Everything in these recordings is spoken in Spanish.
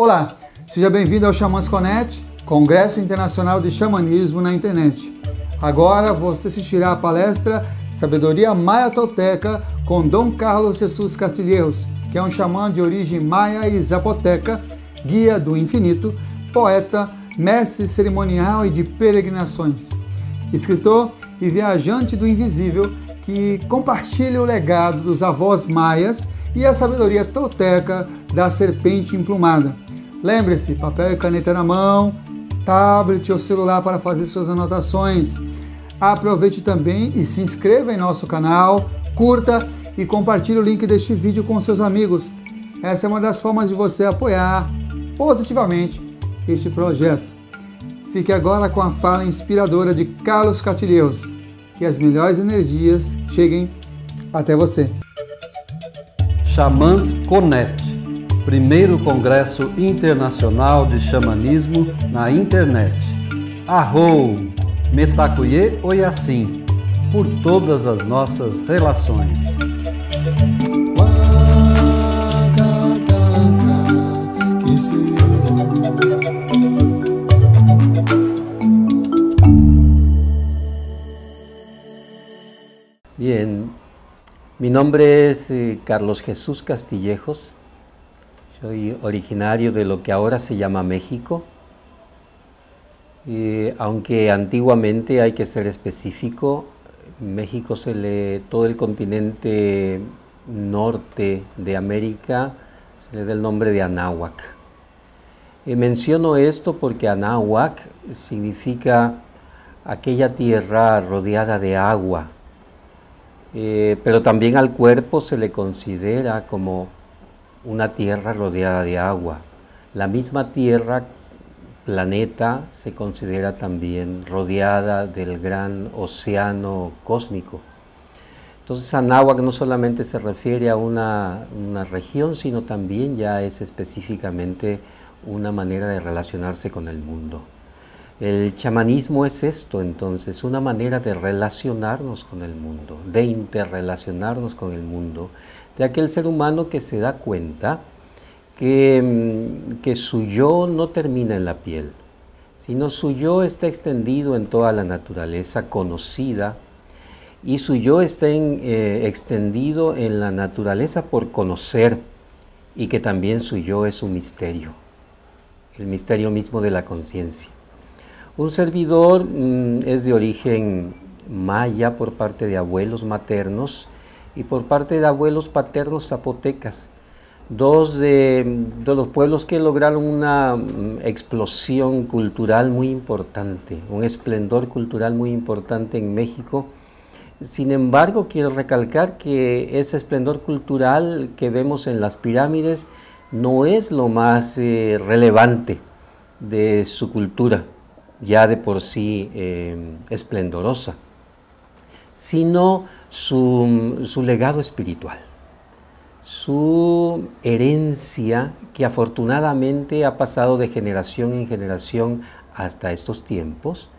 Olá, seja bem-vindo ao Xamãs Connect, Congresso Internacional de Xamanismo na Internet. Agora você assistirá à palestra Sabedoria Maia Tolteca com Dom Carlos Jesus Castilheiros, que é um xamã de origem maia e zapoteca, guia do infinito, poeta, mestre cerimonial e de peregrinações, escritor e viajante do invisível que compartilha o legado dos avós maias e a sabedoria tolteca da serpente emplumada. Lembre-se, papel e caneta na mão, tablet ou celular para fazer suas anotações. Aproveite também e se inscreva em nosso canal, curta e compartilhe o link deste vídeo com seus amigos. Essa é uma das formas de você apoiar positivamente este projeto. Fique agora com a fala inspiradora de Carlos Catilheus. Que as melhores energias cheguem até você. Xamãs Conect Primeiro Congresso Internacional de Xamanismo na Internet. Arrou! Metacuyê Oyassim, é por todas as nossas relações. Bien, mi nombre es eh, Carlos Jesús Castillejos. Soy originario de lo que ahora se llama México. Eh, aunque antiguamente hay que ser específico, México se le, todo el continente norte de América se le da el nombre de Anáhuac. Y eh, menciono esto porque Anáhuac significa aquella tierra rodeada de agua, eh, pero también al cuerpo se le considera como una tierra rodeada de agua. La misma tierra, planeta, se considera también rodeada del gran océano cósmico. Entonces Anáhuac no solamente se refiere a una, una, región, sino también ya es específicamente una manera de relacionarse con el mundo. El chamanismo es esto entonces, una manera de relacionarnos con el mundo, de interrelacionarnos con el mundo de aquel ser humano que se da cuenta que, mm, que su yo no termina en la piel, sino su yo está extendido en toda la naturaleza conocida y su yo está eh, extendido en la naturaleza por conocer y que también su yo es un misterio, el misterio mismo de la conciencia. Un servidor mm, es de origen maya por parte de abuelos maternos y por parte de abuelos paternos zapotecas, dos de, los pueblos que lograron una mm, explosión cultural muy importante, un esplendor cultural muy importante en México. Sin embargo, quiero recalcar que ese esplendor cultural que vemos en las pirámides no es lo más eh, relevante de su cultura, ya de por sí eh, esplendorosa, sino su, legado espiritual, su herencia que afortunadamente ha pasado de generación en generación hasta estos tiempos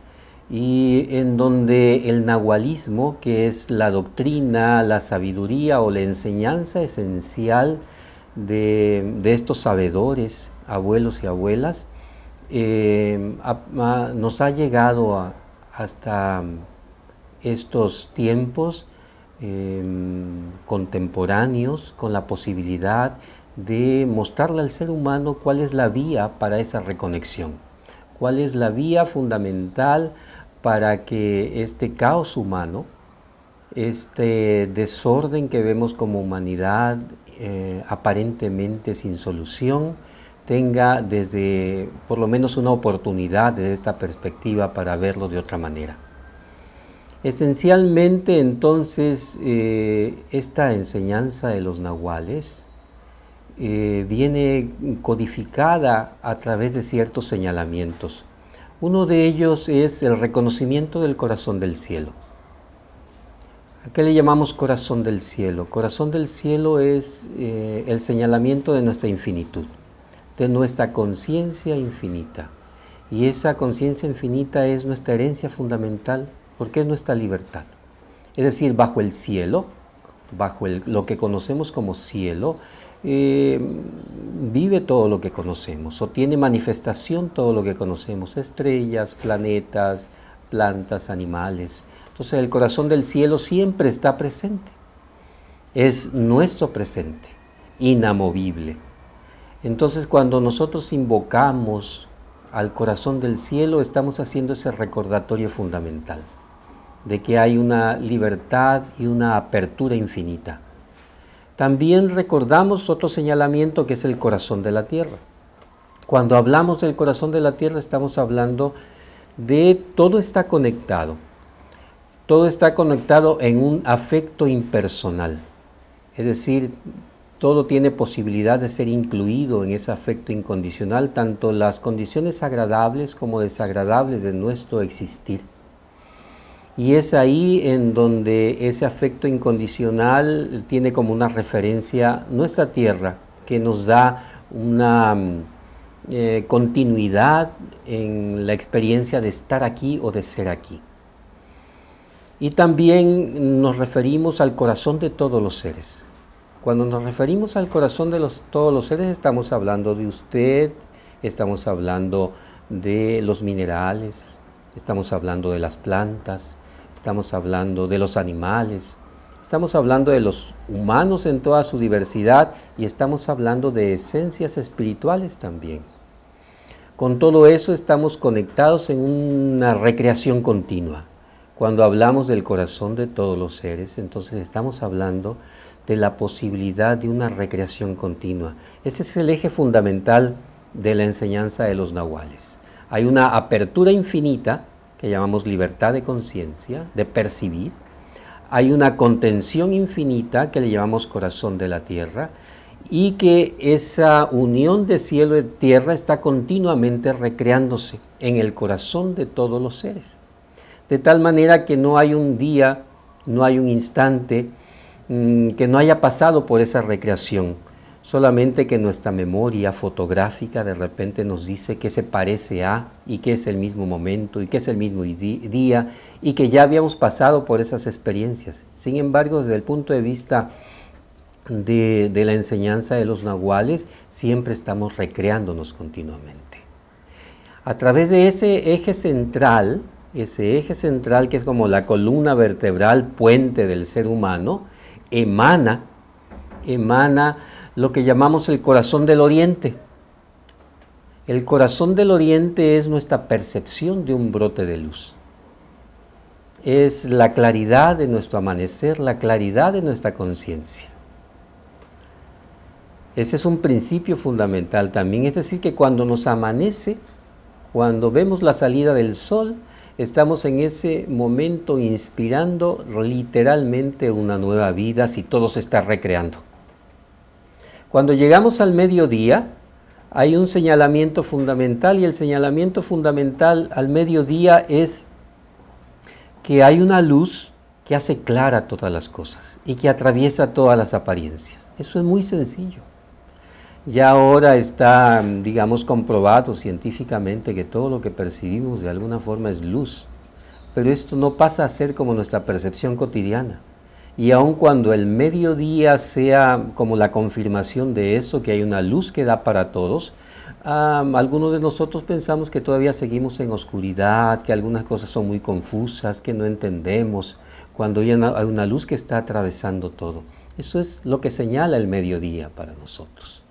y en donde el nahualismo, que es la doctrina, la sabiduría o la enseñanza esencial de, estos sabedores, abuelos y abuelas, eh, nos ha llegado hasta estos tiempos Em, contemporáneos con la posibilidad de mostrarle al ser humano cuál es la vía para esa reconexión, cuál es la vía fundamental para que este caos humano, este desorden que vemos como humanidad eh, aparentemente sin solución, tenga desde por lo menos una oportunidad desde esta perspectiva para verlo de otra manera. Esencialmente entonces eh, esta enseñanza de los nahuales eh, viene codificada a través de ciertos señalamientos. Uno de ellos es el reconocimiento del corazón del cielo. ¿A qué le llamamos corazón del cielo? Corazón del cielo es eh, el señalamiento de nuestra infinitud, de nuestra conciencia infinita. Y esa conciencia infinita es nuestra herencia fundamental porque es nuestra libertad. Es decir, bajo el cielo, bajo lo que conocemos como cielo, eh, vive todo lo que conocemos o tiene manifestación todo lo que conocemos, estrellas, planetas, plantas, animales. Entonces el corazón del cielo siempre está presente, es nuestro presente, inamovible. Entonces cuando nosotros invocamos al corazón del cielo estamos haciendo ese recordatorio fundamental de que hay una libertad y una apertura infinita. También recordamos otro señalamiento que es el corazón de la tierra. Cuando hablamos del corazón de la tierra estamos hablando de todo está conectado. Todo está conectado en un afecto impersonal. Es decir, todo tiene posibilidad de ser incluido en ese afecto incondicional, tanto las condiciones agradables como desagradables de nuestro existir. Y es ahí en donde ese afecto incondicional tiene como una referencia nuestra tierra, que nos da una mm, eh, continuidad en la experiencia de estar aquí o de ser aquí. Y también nos referimos al corazón de todos los seres. Cuando nos referimos al corazón de todos los seres estamos hablando de usted, estamos hablando de los minerales, estamos hablando de las plantas, estamos hablando de los animales, estamos hablando de los humanos en toda su diversidad y estamos hablando de esencias espirituales también. Con todo eso estamos conectados en una recreación continua. Cuando hablamos del corazón de todos los seres, entonces estamos hablando de la posibilidad de una recreación continua. Ese es el eje fundamental de la enseñanza de los nahuales. Hay una apertura infinita que llamamos libertad de conciencia, de percibir. Hay una contención infinita que le llamamos corazón de la tierra y que esa unión de cielo y tierra está continuamente recreándose en el corazón de todos los seres. De tal manera que no hay un día, no hay un instante mm, que no haya pasado por esa recreación solamente que nuestra memoria fotográfica de repente nos dice que se parece a y que es el mismo momento y que es el mismo día y que ya habíamos pasado por esas experiencias. Sin embargo, desde el punto de vista de, de la enseñanza de los nahuales, siempre estamos recreándonos continuamente. A través de ese eje central, ese eje central que es como la columna vertebral puente del ser humano, emana, emana lo que llamamos el corazón del oriente. El corazón del oriente es nuestra percepción de un brote de luz. Es la claridad de nuestro amanecer, la claridad de nuestra conciencia. Ese es un principio fundamental también. Es decir, que cuando nos amanece, cuando vemos la salida del sol, estamos en ese momento inspirando literalmente una nueva vida si todo se está recreando. Cuando llegamos al mediodía, hay un señalamiento fundamental y el señalamiento fundamental al mediodía es que hay una luz que hace clara todas las cosas y que atraviesa todas las apariencias. Eso es muy sencillo. Ya ahora está, digamos, comprobado científicamente que todo lo que percibimos de alguna forma es luz, pero esto no pasa a ser como nuestra percepción cotidiana. Y aun cuando el mediodía sea como la confirmación de eso, que hay una luz que da para todos, algunos de nosotros pensamos que todavía seguimos en oscuridad, que algunas cosas son muy confusas, que no entendemos, cuando hay una, luz que está atravesando todo. Eso es lo que señala el mediodía para nosotros.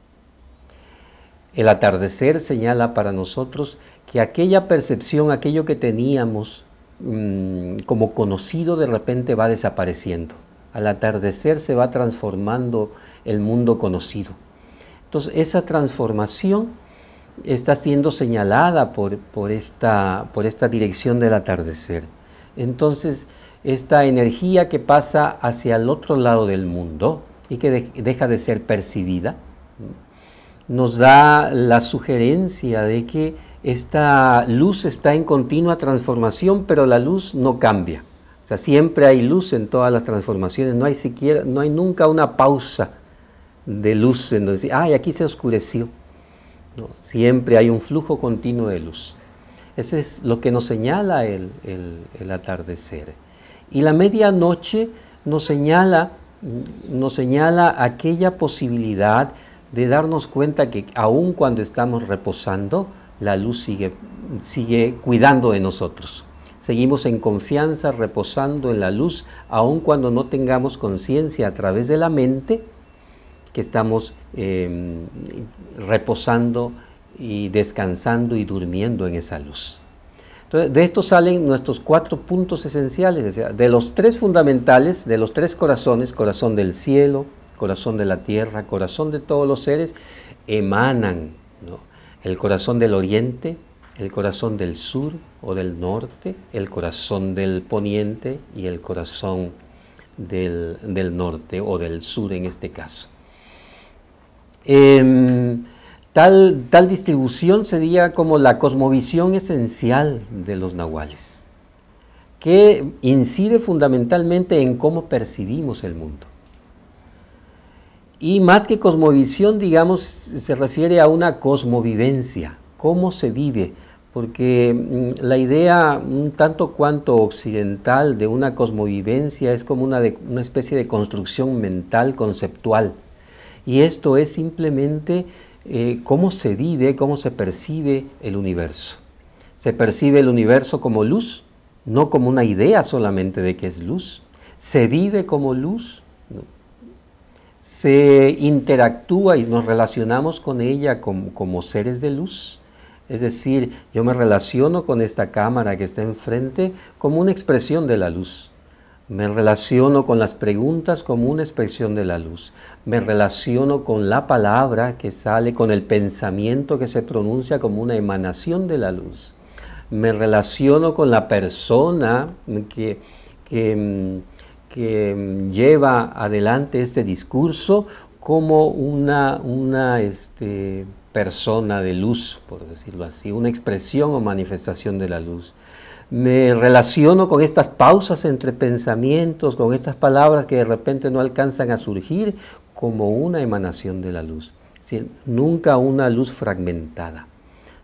El atardecer señala para nosotros que aquella percepción, aquello que teníamos mm, como conocido, de repente va desapareciendo al atardecer se va transformando el mundo conocido. Entonces esa transformación está siendo señalada por, por, esta, por esta dirección del atardecer. Entonces esta energía que pasa hacia el otro lado del mundo y que deja de ser percibida, nos da la sugerencia de que esta luz está en continua transformación, pero la luz no cambia. O sea, siempre hay luz en todas las transformaciones, no hay siquiera, no hay nunca una pausa de luz en donde ay, aquí se oscureció. No, siempre hay un flujo continuo de luz. Ese es lo que nos señala el, atardecer. Y la medianoche nos señala, nos señala aquella posibilidad de darnos cuenta que aun cuando estamos reposando, la luz sigue, sigue cuidando de nosotros seguimos en confianza reposando en la luz, aun cuando no tengamos conciencia a través de la mente que estamos em, reposando y descansando y durmiendo en esa luz. Entonces, de esto salen nuestros cuatro puntos esenciales, de los tres fundamentales, de los tres corazones, corazón del cielo, corazón de la tierra, corazón de todos los seres, emanan el corazón del oriente, el corazón del sur o del norte, el corazón del poniente y el corazón del, norte o del sur en este caso. Em, tal, tal distribución sería como la cosmovisión esencial de los nahuales, que incide fundamentalmente en cómo percibimos el mundo. Y más que cosmovisión, digamos, se refiere a una cosmovivencia, cómo se vive, porque mm, la idea un tanto cuanto occidental de una cosmovivencia es como una, especie de construcción mental, conceptual. Y esto es simplemente eh, cómo se vive, cómo se percibe el universo. Se percibe el universo como luz, no como una idea solamente de que es luz. Se vive como luz, se interactúa y nos relacionamos con ella como seres de luz. Es decir, yo me relaciono con esta cámara que está enfrente como una expresión de la luz. Me relaciono con las preguntas como una expresión de la luz. Me relaciono con la palabra que sale, con el pensamiento que se pronuncia como una emanación de la luz. Me relaciono con la persona que, lleva adelante este discurso como una, una este, persona de luz, por decirlo así, una expresión o manifestación de la luz. Me relaciono con estas pausas entre pensamientos, con estas palabras que de repente no alcanzan a surgir como una emanación de la luz. nunca una luz fragmentada,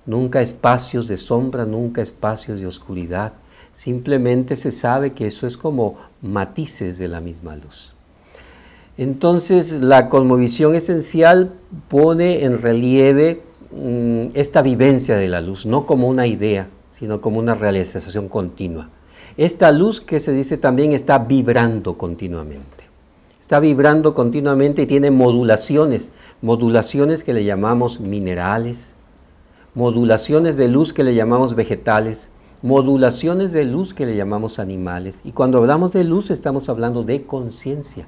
nunca espacios de sombra, nunca espacios de oscuridad. Simplemente se sabe que eso es como matices de la misma luz. Entonces, la cosmovisión esencial pone en relieve mm, esta vivencia de la luz, no como una idea, sino como una realización continua. Esta luz que se dice también está vibrando continuamente. Está vibrando continuamente y tiene modulaciones, modulaciones que le llamamos minerales, modulaciones de luz que le llamamos vegetales, modulaciones de luz que le llamamos animales. Y cuando hablamos de luz estamos hablando de conciencia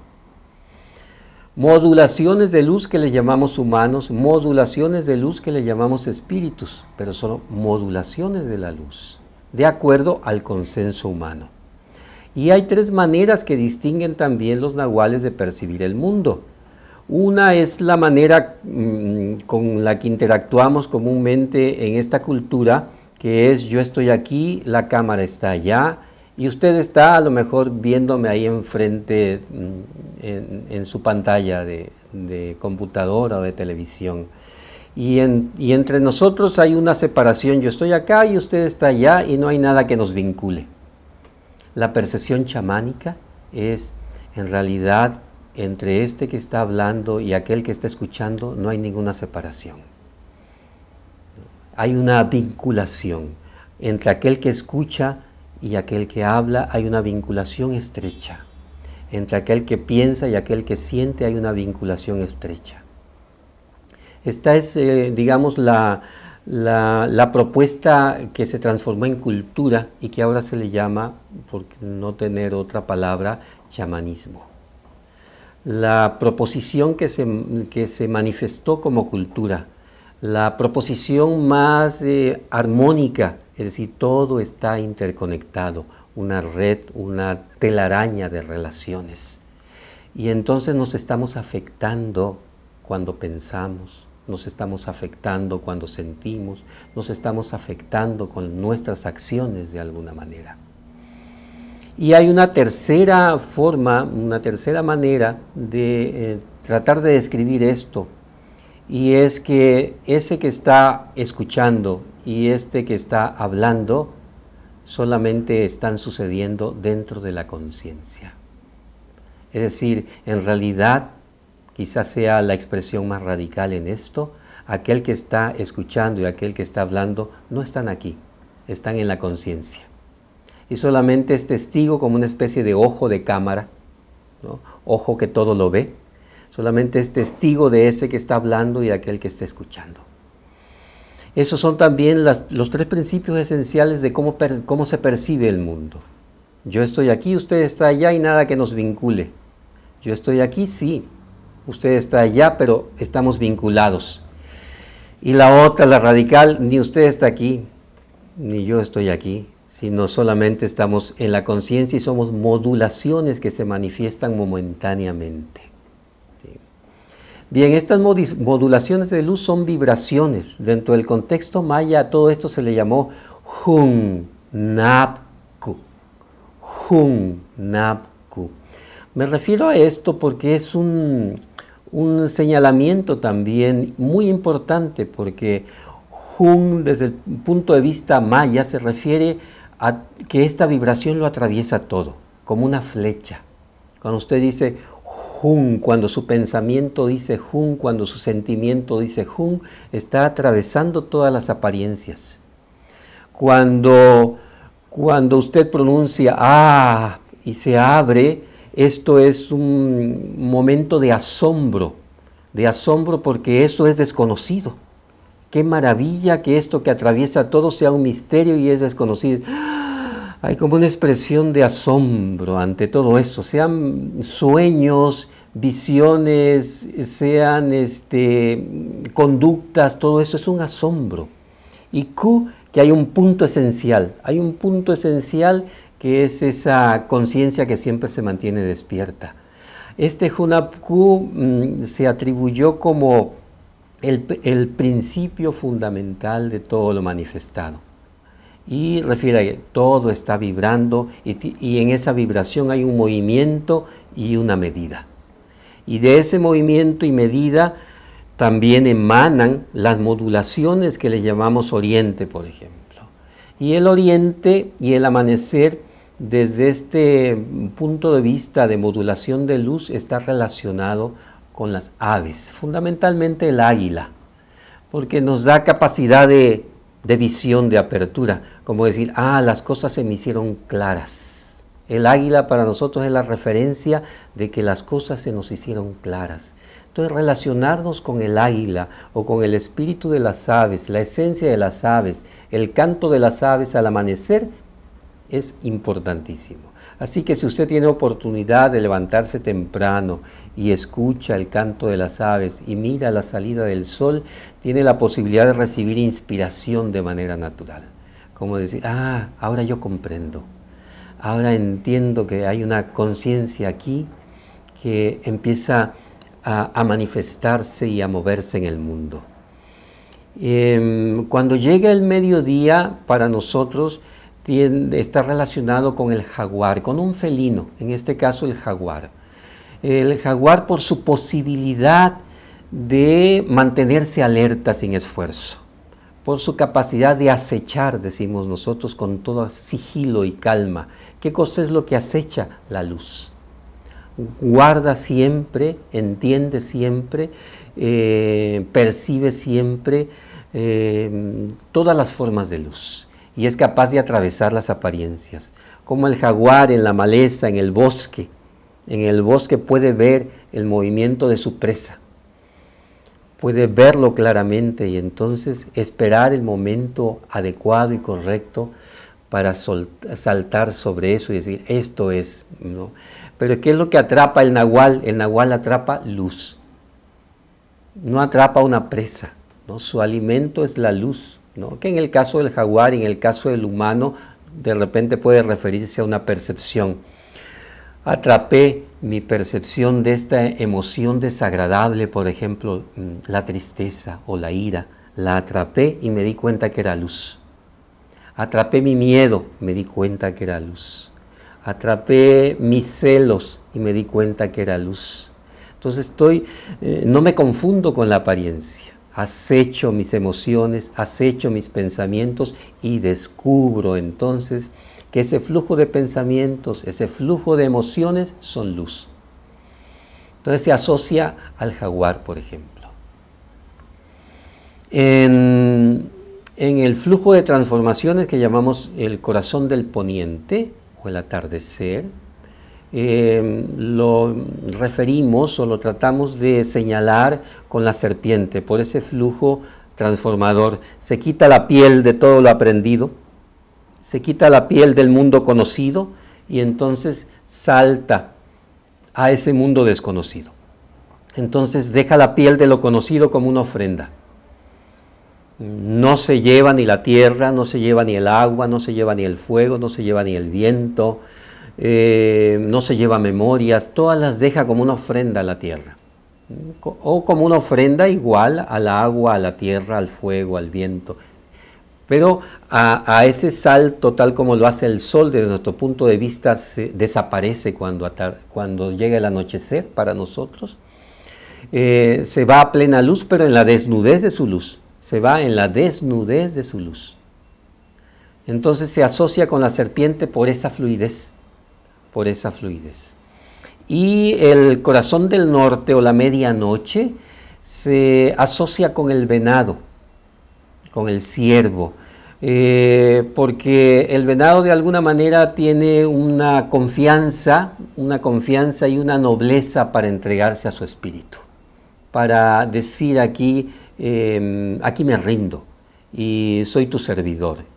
modulaciones de luz que le llamamos humanos, modulaciones de luz que le llamamos espíritus, pero son modulaciones de la luz, de acuerdo al consenso humano. Y hay tres maneras que distinguen también los nahuales de percibir el mundo. Una es la manera mm, con la que interactuamos comúnmente en esta cultura, que es yo estoy aquí, la cámara está allá, y usted está a lo mejor viéndome ahí enfrente mm, en, su pantalla de, computadora o de televisión. Y, y entre nosotros hay una separación. Yo estoy acá y usted está allá y no hay nada que nos vincule. La percepción chamánica es en realidad entre este que está hablando y aquel que está escuchando no hay ninguna separación. Hay una vinculación entre aquel que escucha y aquel que habla hay una vinculación estrecha. Entre aquel que piensa y aquel que siente hay una vinculación estrecha. Esta es, eh, digamos, la, la, propuesta que se transformó en cultura y que ahora se le llama, por no tener otra palabra, chamanismo. La proposición que se, se manifestó como cultura, la proposición más eh, armónica, es decir, todo está interconectado, una red, una telaraña de relaciones. Y entonces nos estamos afectando cuando pensamos, nos estamos afectando cuando sentimos, nos estamos afectando con nuestras acciones de alguna manera. Y hay una tercera forma, una tercera manera de eh, tratar de describir esto, y es que ese que está escuchando, y este que está hablando solamente están sucediendo dentro de la conciencia. Es decir, en realidad, quizás sea la expresión más radical en esto, aquel que está escuchando y aquel que está hablando no están aquí, están en la conciencia. Y solamente es testigo como una especie de ojo de cámara, ojo que todo lo ve, solamente es testigo de ese que está hablando y aquel que está escuchando. Esos son también los tres principios esenciales de cómo, cómo se percibe el mundo. Yo estoy aquí, usted está allá y nada que nos vincule. Yo estoy aquí, sí, usted está allá, pero estamos vinculados. Y la otra, la radical, ni usted está aquí, ni yo estoy aquí, sino solamente estamos en la conciencia y somos modulaciones que se manifiestan momentáneamente. Bien, estas modulaciones de luz son vibraciones. Dentro del contexto maya todo esto se le llamó jung Napku. Me refiero a esto porque es un, señalamiento también muy importante porque Hun desde el punto de vista maya se refiere a que esta vibración lo atraviesa todo, como una flecha. Cuando usted dice Jun, cuando su pensamiento dice Jun, cuando su sentimiento dice Jun, está atravesando todas las apariencias. Cuando, cuando usted pronuncia Ah y se abre, esto es un momento de asombro, de asombro porque eso es desconocido. Qué maravilla que esto que atraviesa todo sea un misterio y es desconocido hay como una expresión de asombro ante todo eso, sean sueños, visiones, sean este, conductas, todo eso es un asombro. Y Q, que hay un punto esencial, hay un punto esencial que es esa conciencia que siempre se mantiene despierta. Este hunab Q mm, se atribuyó como el principio fundamental de todo lo manifestado y refiere que todo está vibrando y, y, en esa vibración hay un movimiento y una medida. Y de ese movimiento y medida también emanan las modulaciones que le llamamos oriente, por ejemplo. Y el oriente y el amanecer desde este punto de vista de modulación de luz está relacionado con las aves, fundamentalmente el águila, porque nos da capacidad de de visión, de apertura, como decir, ah, las cosas se me hicieron claras. El águila para nosotros es la referencia de que las cosas se nos hicieron claras. Entonces relacionarnos con el águila o con el espíritu de las aves, la esencia de las aves, el canto de las aves al amanecer es importantísimo. Así que si usted tiene oportunidad de levantarse temprano y escucha el canto de las aves y mira la salida del sol, tiene la posibilidad de recibir inspiración de manera natural. Como decir, ah, ahora yo comprendo, ahora entiendo que hay una conciencia aquí que empieza a, manifestarse y a moverse en el mundo. Em, cuando llega el mediodía, para nosotros, está relacionado con el jaguar, con un felino, en este caso el jaguar. El jaguar por su posibilidad de mantenerse alerta sin esfuerzo, por su capacidad de acechar, decimos nosotros, con todo sigilo y calma. ¿Qué cosa es lo que acecha? La luz. Guarda siempre, entiende siempre, eh, percibe siempre eh, todas las formas de luz y es capaz de atravesar las apariencias. Como el jaguar en la maleza, en el bosque. En el bosque puede ver el movimiento de su presa. Puede verlo claramente y entonces esperar el momento adecuado y correcto para saltar sobre eso y decir, esto es. ¿no? Pero ¿qué es lo que atrapa el nahual? El nahual atrapa luz. No atrapa una presa. ¿no? Su alimento es la luz que en el caso del jaguar y en el caso del humano de repente puede referirse a una percepción. Atrapé mi percepción de esta emoción desagradable, por ejemplo, mm, la tristeza o la ira. La atrapé y me di cuenta que era luz. Atrapé mi miedo, me di cuenta que era luz. Atrapé mis celos y me di cuenta que era luz. Entonces estoy, eh, no me confundo con la apariencia acecho hecho mis emociones, has hecho mis pensamientos y descubro entonces que ese flujo de pensamientos, ese flujo de emociones son luz. Entonces se asocia al jaguar, por ejemplo. En, en el flujo de transformaciones que llamamos el corazón del poniente o el atardecer, Em, lo referimos o lo tratamos de señalar con la serpiente, por ese flujo transformador. Se quita la piel de todo lo aprendido, se quita la piel del mundo conocido y entonces salta a ese mundo desconocido. Entonces deja la piel de lo conocido como una ofrenda. No se lleva ni la tierra, no se lleva ni el agua, no se lleva ni el fuego, no se lleva ni el viento, eh, no se lleva memorias, todas las deja como una ofrenda a la tierra. O como una ofrenda igual al agua, a la tierra, al fuego, al viento. Pero a, ese salto, tal como lo hace el sol desde nuestro punto de vista, desaparece cuando, llega el anochecer para nosotros. Eh, se va a plena luz, pero en la desnudez de su luz. Se va en la desnudez de su luz. Entonces se asocia con la serpiente por esa fluidez por esa fluidez. Y el corazón del norte o la medianoche se asocia con el venado, con el ciervo, eh, porque el venado de alguna manera tiene una confianza, una confianza y una nobleza para entregarse a su espíritu, para decir aquí, eh, aquí me rindo y soy tu servidor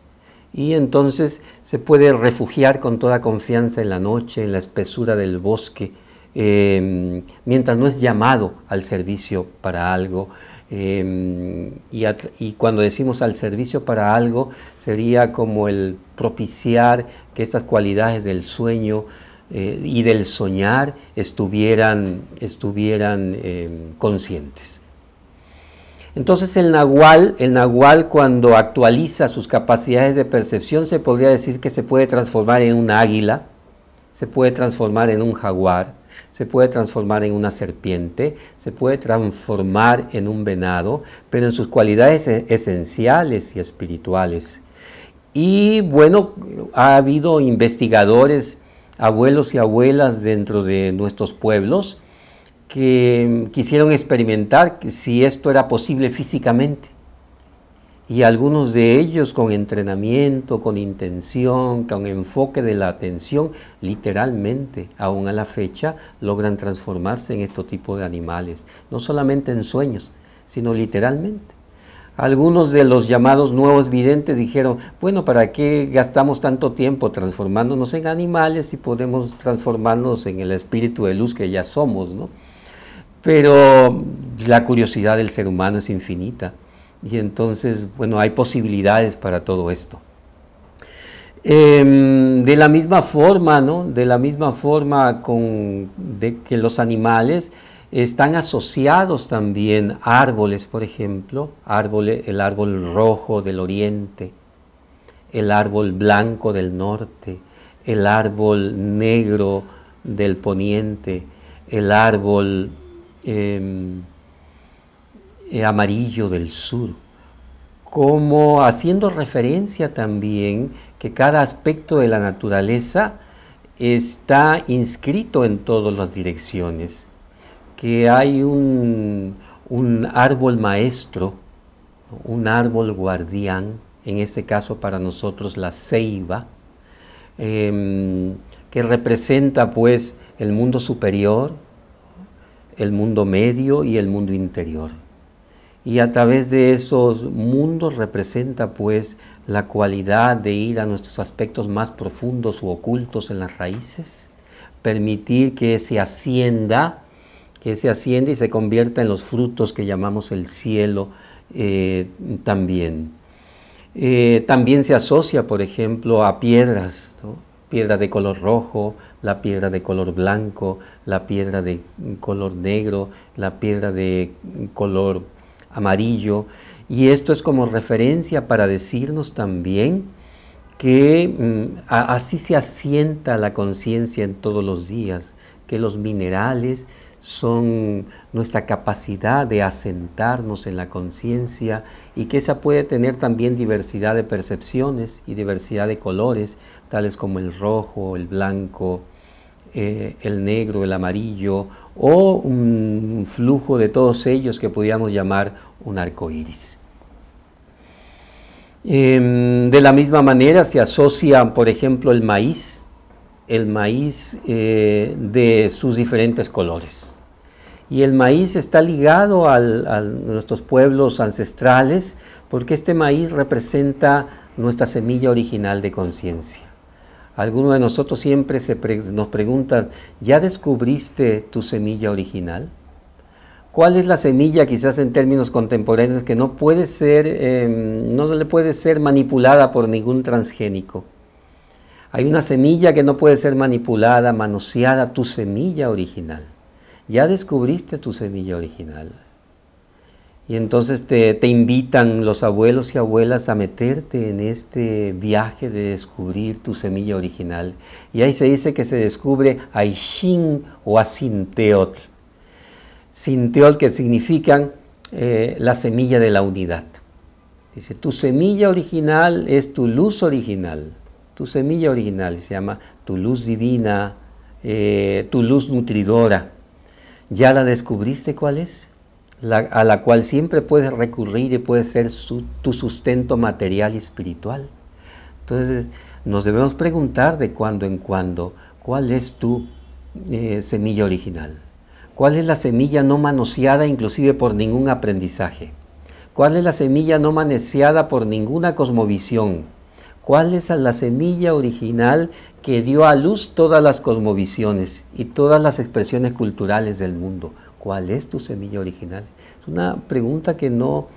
y entonces se puede refugiar con toda confianza en la noche, en la espesura del bosque, em, mientras no es llamado al servicio para algo. Em, y, cuando decimos al servicio para algo, sería como el propiciar que estas cualidades del sueño eh, y del soñar estuvieran em, conscientes. Entonces el nahual, el cuando actualiza sus capacidades de percepción se podría decir que se puede transformar en un águila, se puede transformar en un jaguar, se puede transformar en una serpiente, se puede transformar en un venado, pero en sus cualidades e-, esenciales y espirituales. Y bueno, ha habido investigadores, abuelos y abuelas dentro de nuestros pueblos, que quisieron experimentar si esto era posible físicamente. Y algunos de ellos con entrenamiento, con intención, con enfoque de la atención, literalmente, aún a la fecha, logran transformarse en estos tipos de animales. No solamente en sueños, sino literalmente. Algunos de los llamados nuevos videntes dijeron, bueno, ¿para qué gastamos tanto tiempo transformándonos en animales si podemos transformarnos en el espíritu de luz que ya somos? ¿no? Pero la curiosidad del ser humano es infinita y entonces, bueno, hay posibilidades para todo esto. Em, de la misma forma, ¿no? De la misma forma de que los animales están asociados también árboles, por ejemplo, árboles, el árbol rojo del oriente, el árbol blanco del norte, el árbol negro del poniente, el árbol Em, eh, amarillo del sur, como haciendo referencia también que cada aspecto de la naturaleza está inscrito en todas las direcciones, que hay un, árbol maestro, un árbol guardián, en este caso para nosotros la ceiba, em, que representa pues el mundo superior, el mundo medio y el mundo interior. Y a través de esos mundos representa pues la cualidad de ir a nuestros aspectos más profundos u ocultos en las raíces, permitir que se ascienda, que se ascienda y se convierta en los frutos que llamamos el cielo eh, también. Eh, también se asocia, por ejemplo, a piedras, ¿no? piedra de color rojo, la piedra de color blanco, la piedra de color negro, la piedra de color amarillo. Y esto es como referencia para decirnos también que mm, así se asienta la conciencia en todos los días, que los minerales, son nuestra capacidad de asentarnos en la conciencia y que esa puede tener también diversidad de percepciones y diversidad de colores, tales como el rojo, el blanco, eh, el negro, el amarillo, o un flujo de todos ellos que podríamos llamar un arco iris. Em, de la misma manera se asocia, por ejemplo, el maíz, el maíz eh, de sus diferentes colores. Y el maíz está ligado a nuestros pueblos ancestrales porque este maíz representa nuestra semilla original de conciencia. Algunos de nosotros siempre nos preguntan, ¿ya descubriste tu semilla original? ¿Cuál es la semilla, quizás en términos contemporáneos, que no puede ser, em, no le puede ser manipulada por ningún transgénico? Hay una semilla que no puede ser manipulada, manoseada, tu semilla original ya descubriste tu semilla original. Y entonces te, invitan los abuelos y abuelas a meterte en este viaje de descubrir tu semilla original. Y ahí se dice que se descubre Aishin o sinteot. Sinteot que significan eh, la semilla de la unidad. Dice, tu semilla original es tu luz original. Tu semilla original se llama tu luz divina, eh, tu luz nutridora. ¿Ya la descubriste cuál es? a la cual siempre puedes recurrir y puede ser tu sustento material y espiritual. Entonces, nos debemos preguntar de cuando en cuando, ¿cuál es tu eh, semilla original? ¿Cuál es la semilla no manoseada inclusive por ningún aprendizaje? ¿Cuál es la semilla no manoseada por ninguna cosmovisión? cuál es la semilla original que dio a luz todas las cosmovisiones y todas las expresiones culturales del mundo. ¿Cuál es tu semilla original? Es una pregunta que no,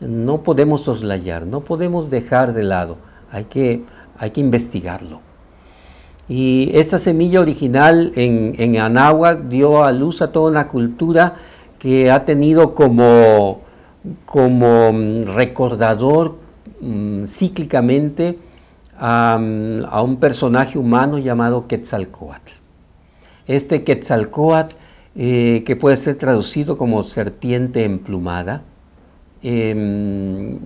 no podemos soslayar, no podemos dejar de lado, hay que, hay que investigarlo. Y esa semilla original en, en Anáhuac dio a luz a toda una cultura que ha tenido como, como mm, recordador mm, cíclicamente a, un personaje humano llamado Quetzalcoatl. Este Quetzalcoatl, eh, que puede ser traducido como serpiente emplumada, em,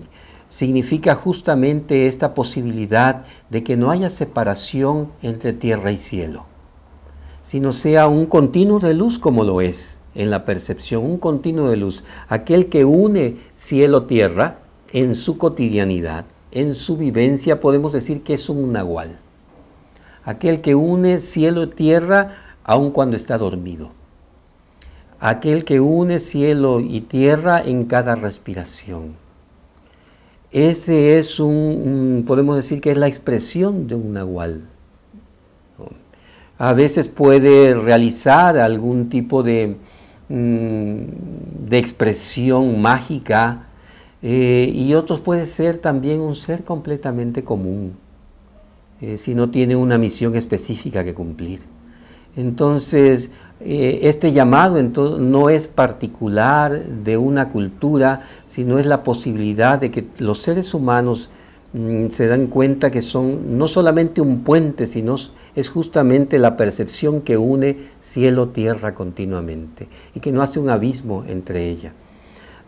significa justamente esta posibilidad de que no haya separación entre tierra y cielo, sino sea un continuo de luz como lo es en la percepción, un continuo de luz, aquel que une cielo-tierra en su cotidianidad en su vivencia podemos decir que es un nahual, aquel que une cielo y tierra aun cuando está dormido, aquel que une cielo y tierra en cada respiración. Ese es un, podemos decir que es la expresión de un nahual. A veces puede realizar algún tipo de, mm, de expresión mágica, eh, y otros puede ser también un ser completamente común, eh, si no tiene una misión específica que cumplir. Entonces, eh, este llamado no es particular de una cultura, sino es la posibilidad de que los seres humanos mm, se dan cuenta que son no solamente un puente, sino es justamente la percepción que une cielo-tierra continuamente y que no hace un abismo entre ellas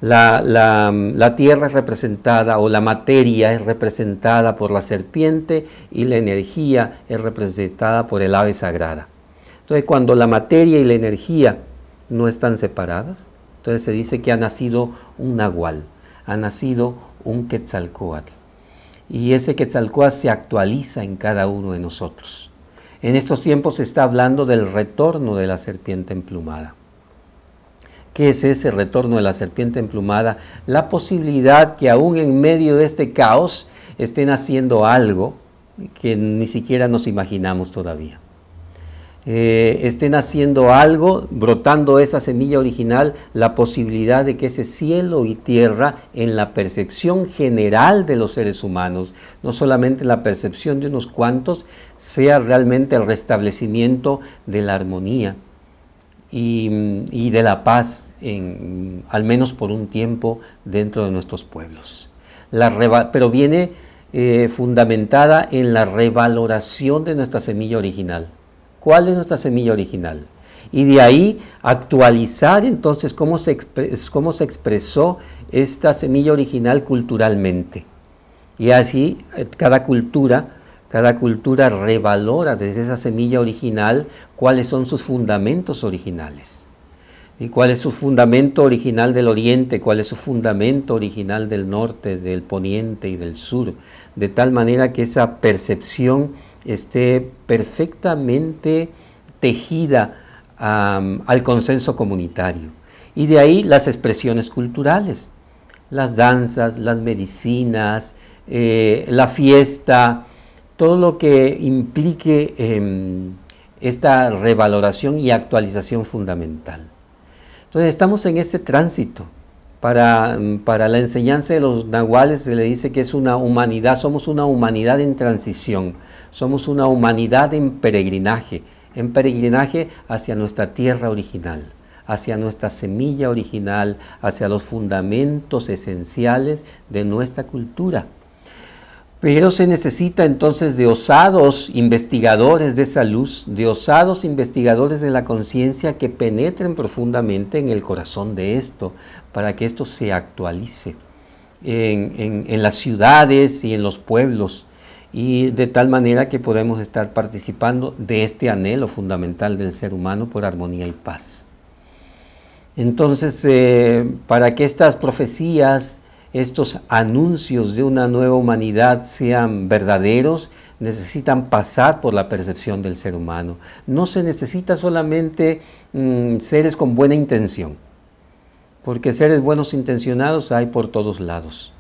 la, tierra es representada o la materia es representada por la serpiente y la energía es representada por el ave sagrada. Entonces cuando la materia y la energía no están separadas, entonces se dice que ha nacido un nahual, ha nacido un quetzalcoatl. Y ese quetzalcoatl se actualiza en cada uno de nosotros. En estos tiempos se está hablando del retorno de la serpiente emplumada. ¿Qué es ese retorno de la serpiente emplumada? La posibilidad que aún en medio de este caos estén haciendo algo que ni siquiera nos imaginamos todavía. Eh, estén haciendo algo, brotando esa semilla original, la posibilidad de que ese cielo y tierra en la percepción general de los seres humanos, no solamente la percepción de unos cuantos, sea realmente el restablecimiento de la armonía, y, de la paz, en, al menos por un tiempo, dentro de nuestros pueblos. La pero viene eh, fundamentada en la revaloración de nuestra semilla original. ¿Cuál es nuestra semilla original? Y de ahí actualizar entonces cómo se, cómo se expresó esta semilla original culturalmente. Y así eh, cada cultura cada cultura revalora desde esa semilla original cuáles son sus fundamentos originales. ¿Y cuál es su fundamento original del oriente? ¿Cuál es su fundamento original del norte, del poniente y del sur? De tal manera que esa percepción esté perfectamente tejida al consenso comunitario. Y de ahí las expresiones culturales, las danzas, las medicinas, eh, la fiesta, todo lo que implique em, esta revaloración y actualización fundamental. Entonces estamos en este tránsito. Para, em, para la enseñanza de los nahuales se le dice que es una humanidad, somos una humanidad en transición, somos una humanidad en peregrinaje, en peregrinaje hacia nuestra tierra original, hacia nuestra semilla original, hacia los fundamentos esenciales de nuestra cultura. Pero se necesita entonces de osados investigadores de esa luz, de osados investigadores de la conciencia que penetren profundamente en el corazón de esto, para que esto se actualice en, las ciudades y en los pueblos y de tal manera que podemos estar participando de este anhelo fundamental del ser humano por armonía y paz. Entonces, eh, para que estas profecías estos anuncios de una nueva humanidad sean verdaderos, necesitan pasar por la percepción del ser humano. No se necesita solamente mm, seres con buena intención, porque seres buenos intencionados hay por todos lados.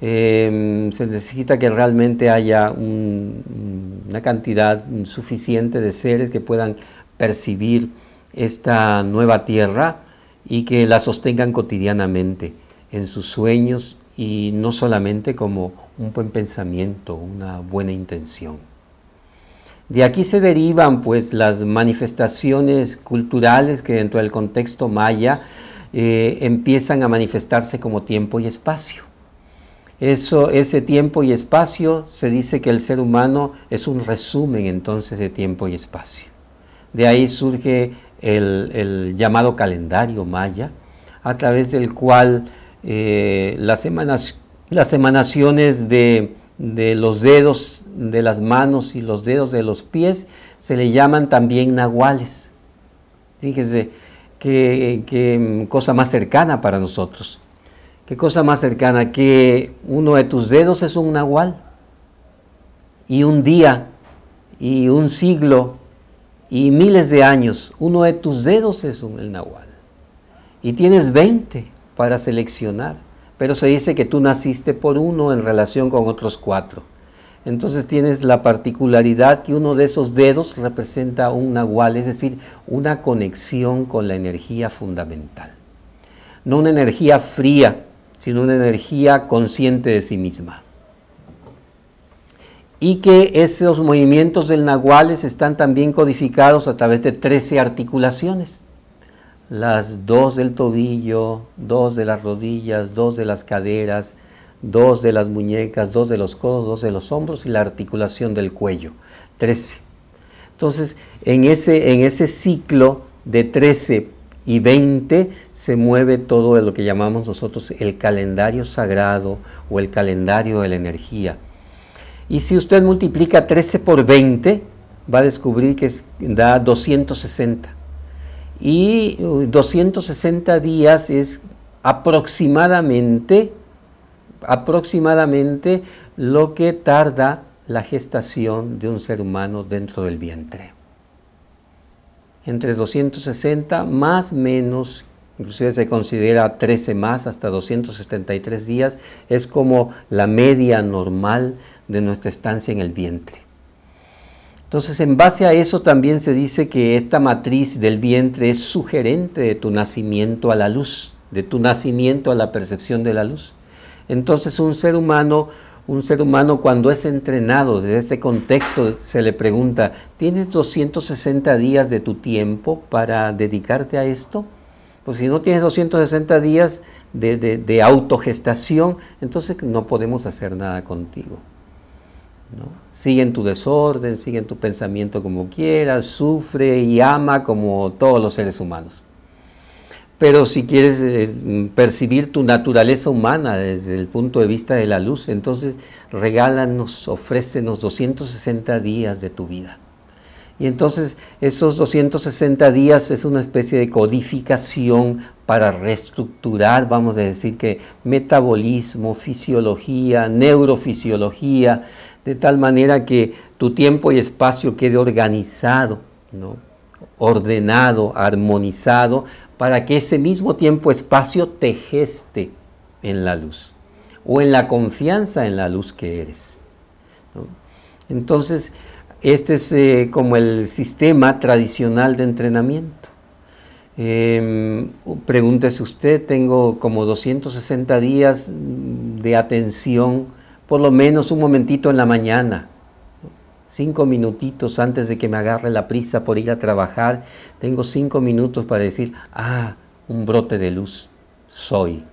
Em, se necesita que realmente haya una cantidad suficiente de seres que puedan percibir esta nueva tierra y que la sostengan cotidianamente en sus sueños y no solamente como un buen pensamiento, una buena intención. De aquí se derivan pues las manifestaciones culturales que dentro del contexto maya eh, empiezan a manifestarse como tiempo y espacio. Eso, ese tiempo y espacio se dice que el ser humano es un resumen entonces de tiempo y espacio. De ahí surge el, el llamado calendario maya, a través del cual eh, las, emanaciones de, los dedos de las manos y los dedos de los pies se le llaman también nahuales. Fíjense, qué, mm, cosa más cercana para nosotros. Qué cosa más cercana, que uno de tus dedos es un nahual. Y un día, y un siglo, y miles de años, uno de tus dedos es un, el nahual. Y tienes 20, para seleccionar. Pero se dice que tú naciste por uno en relación con otros cuatro. Entonces tienes la particularidad que uno de esos dedos representa un nahual, es decir, una conexión con la energía fundamental. No una energía fría, sino una energía consciente de sí misma. Y que esos movimientos del nahual están también codificados a través de 13 articulaciones las dos del tobillo, dos de las rodillas, dos de las caderas, dos de las muñecas, dos de los codos, dos de los hombros y la articulación del cuello. Trece. Entonces, en ese, en ese ciclo de trece y veinte, se mueve todo lo que llamamos nosotros el calendario sagrado o el calendario de la energía. Y si usted multiplica trece por veinte, va a descubrir que da 260 y 260 días es aproximadamente, aproximadamente lo que tarda la gestación de un ser humano dentro del vientre. Entre 260 más menos, inclusive se considera 13 más hasta 273 días, es como la media normal de nuestra estancia en el vientre. Entonces, en base a eso también se dice que esta matriz del vientre es sugerente de tu nacimiento a la luz, de tu nacimiento a la percepción de la luz. Entonces, un ser humano, un ser humano cuando es entrenado desde este contexto se le pregunta, ¿tienes 260 días de tu tiempo para dedicarte a esto? Pues si no tienes 260 días de, de autogestación, entonces no podemos hacer nada contigo. ¿no? Sigue en tu desorden, sigue en tu pensamiento como quieras, sufre y ama como todos los seres humanos. Pero si quieres eh, percibir tu naturaleza humana desde el punto de vista de la luz, entonces regálanos, ofrécenos 260 días de tu vida. Y entonces esos 260 días es una especie de codificación para reestructurar, vamos a decir que metabolismo, fisiología, neurofisiología, de tal manera que tu tiempo y espacio quede organizado, ¿no? ordenado, armonizado, para que ese mismo tiempo-espacio te geste en la luz o en la confianza en la luz que eres. Entonces, este es eh, como el sistema tradicional de entrenamiento. Em, pregúntese usted, tengo como 260 días de atención por lo menos un momentito en la mañana, cinco minutitos antes de que me agarre la prisa por ir a trabajar, tengo cinco minutos para decir, ah, un brote de luz, soy.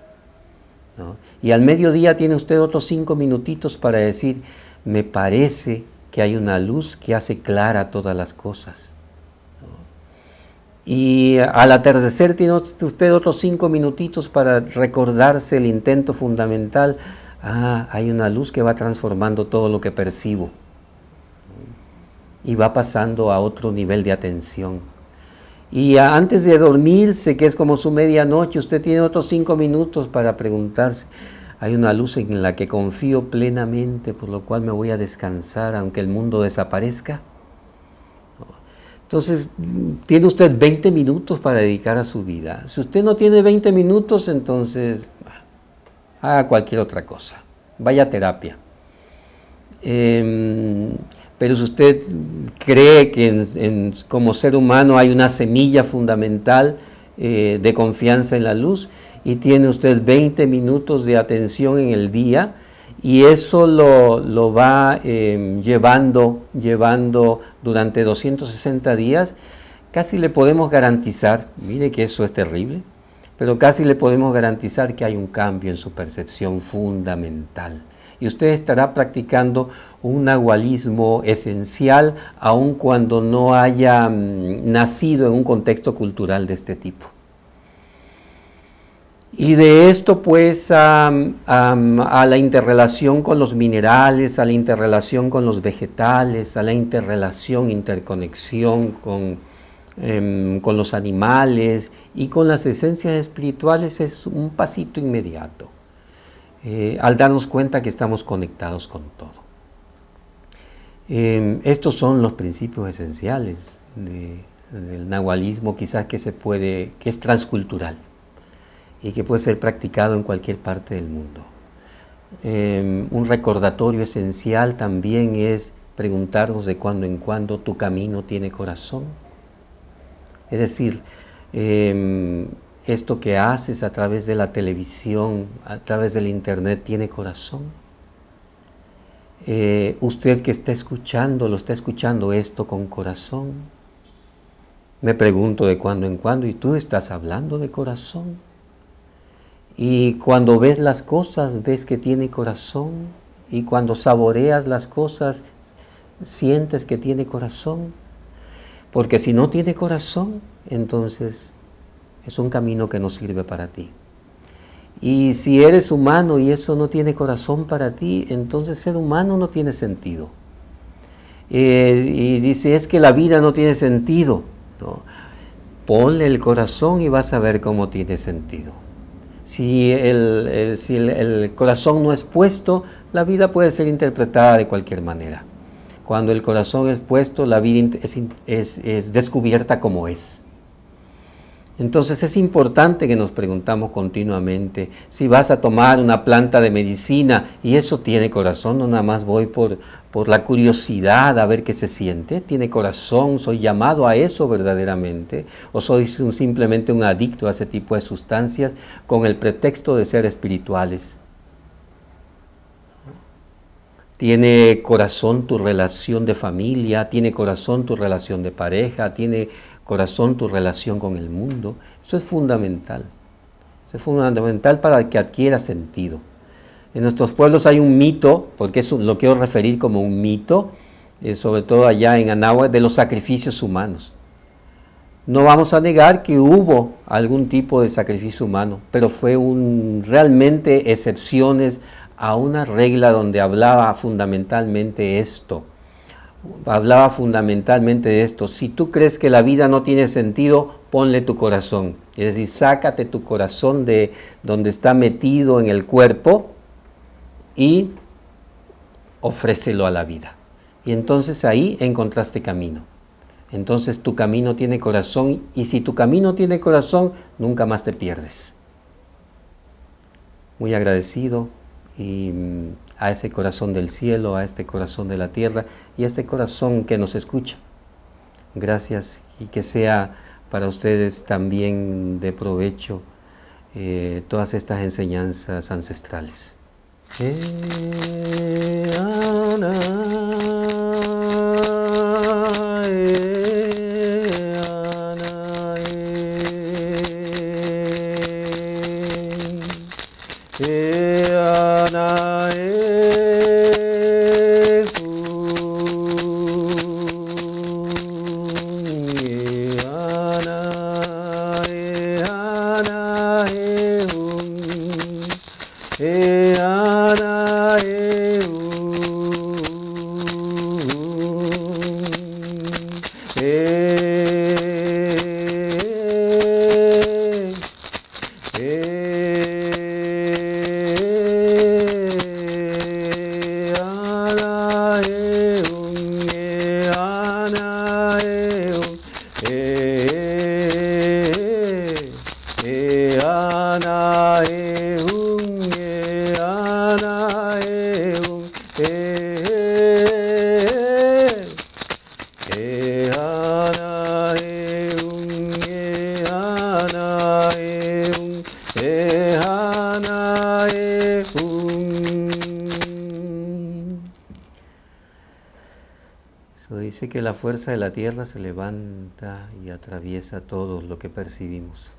Y al mediodía tiene usted otros cinco minutitos para decir, me parece que hay una luz que hace clara todas las cosas. Y al atardecer tiene usted otros cinco minutitos para recordarse el intento fundamental ah, hay una luz que va transformando todo lo que percibo y va pasando a otro nivel de atención. Y antes de dormirse, que es como su medianoche, usted tiene otros cinco minutos para preguntarse, hay una luz en la que confío plenamente, por lo cual me voy a descansar aunque el mundo desaparezca. Entonces, tiene usted 20 minutos para dedicar a su vida. Si usted no tiene 20 minutos, entonces haga cualquier otra cosa, vaya terapia. Em, pero si usted cree que como ser humano hay una semilla fundamental eh, de confianza en la luz y tiene usted 20 minutos de atención en el día y eso lo, va em, llevando, llevando durante 260 días, casi le podemos garantizar, mire que eso es terrible, pero casi le podemos garantizar que hay un cambio en su percepción fundamental. Y usted estará practicando un nahualismo esencial, aun cuando no haya mm, nacido en un contexto cultural de este tipo. Y de esto pues a, a la interrelación con los minerales, a la interrelación con los vegetales, a la interrelación, interconexión con Em, con los animales y con las esencias espirituales es un pasito inmediato, eh, al darnos cuenta que estamos conectados con todo. Em, estos son los principios esenciales del nahualismo, quizás que se puede, que es transcultural y que puede ser practicado en cualquier parte del mundo. Em, un recordatorio esencial también es preguntarnos de cuando en cuando tu camino tiene corazón. Es decir, em, esto que haces a través de la televisión, a través del internet, tiene corazón. Eh, usted que está escuchando, lo está escuchando esto con corazón. Me pregunto de cuando en cuando, y tú estás hablando de corazón. Y cuando ves las cosas, ves que tiene corazón. Y cuando saboreas las cosas, sientes que tiene corazón porque si no tiene corazón, entonces es un camino que no sirve para ti. Y si eres humano y eso no tiene corazón para ti, entonces ser humano no tiene sentido. Eh, y dice, es que la vida no tiene sentido. Ponle el corazón y vas a ver cómo tiene sentido. Si, eh, el corazón no es puesto, la vida puede ser interpretada de cualquier manera. Cuando el corazón es puesto, la vida es, descubierta como es. Entonces es importante que nos preguntamos continuamente, si vas a tomar una planta de medicina y eso tiene corazón, no nada más voy por, la curiosidad a ver qué se siente, tiene corazón, soy llamado a eso verdaderamente, o soy simplemente un adicto a ese tipo de sustancias con el pretexto de ser espirituales. Tiene corazón tu relación de familia, tiene corazón tu relación de pareja, tiene corazón tu relación con el mundo. Eso es fundamental. Eso es fundamental para que adquiera sentido. En nuestros pueblos hay un mito, porque eso lo quiero referir como un mito, eh, sobre todo allá en Anáhuac, de los sacrificios humanos. No vamos a negar que hubo algún tipo de sacrificio humano, pero fue un, realmente excepciones a una regla donde hablaba fundamentalmente esto. Hablaba fundamentalmente de esto. Si tú crees que la vida no tiene sentido, ponle tu corazón. Es decir, sácate tu corazón de donde está metido en el cuerpo y ofrécelo a la vida. Y entonces ahí encontraste camino. Entonces tu camino tiene corazón y si tu camino tiene corazón, nunca más te pierdes. Muy agradecido y mm, a ese corazón del cielo, a este corazón de la tierra y a este corazón que nos escucha. Gracias y que sea para ustedes también de provecho eh, todas estas enseñanzas ancestrales. dice que la fuerza de la tierra se levanta e atraviesa todo lo que percibimos.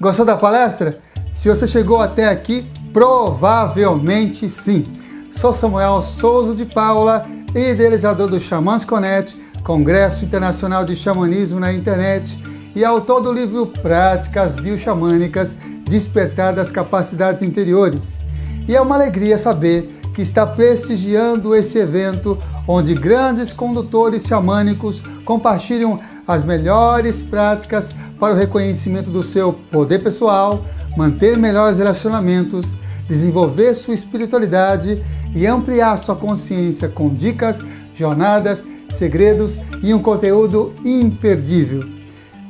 Gostou da palestra? Se você chegou até aqui, provavelmente sim. Sou Samuel Souza de Paula, idealizador do Xamãs Connect, Congresso Internacional de Xamanismo na Internet e autor do livro Práticas Bioxamânicas Despertar das Capacidades Interiores. E é uma alegria saber que está prestigiando este evento onde grandes condutores xamânicos compartilham as melhores práticas para o reconhecimento do seu poder pessoal, manter melhores relacionamentos, desenvolver sua espiritualidade e ampliar sua consciência com dicas, jornadas, segredos e um conteúdo imperdível.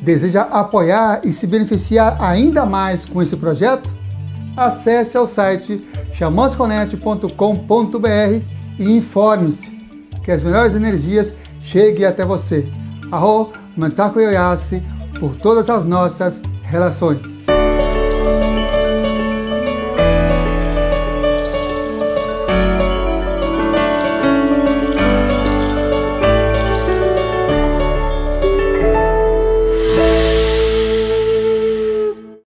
Deseja apoiar e se beneficiar ainda mais com esse projeto? Acesse ao site chamasconect.com.br e informe-se que as melhores energias cheguem até você. Arro mantaco Yoyase por todas as nossas relações.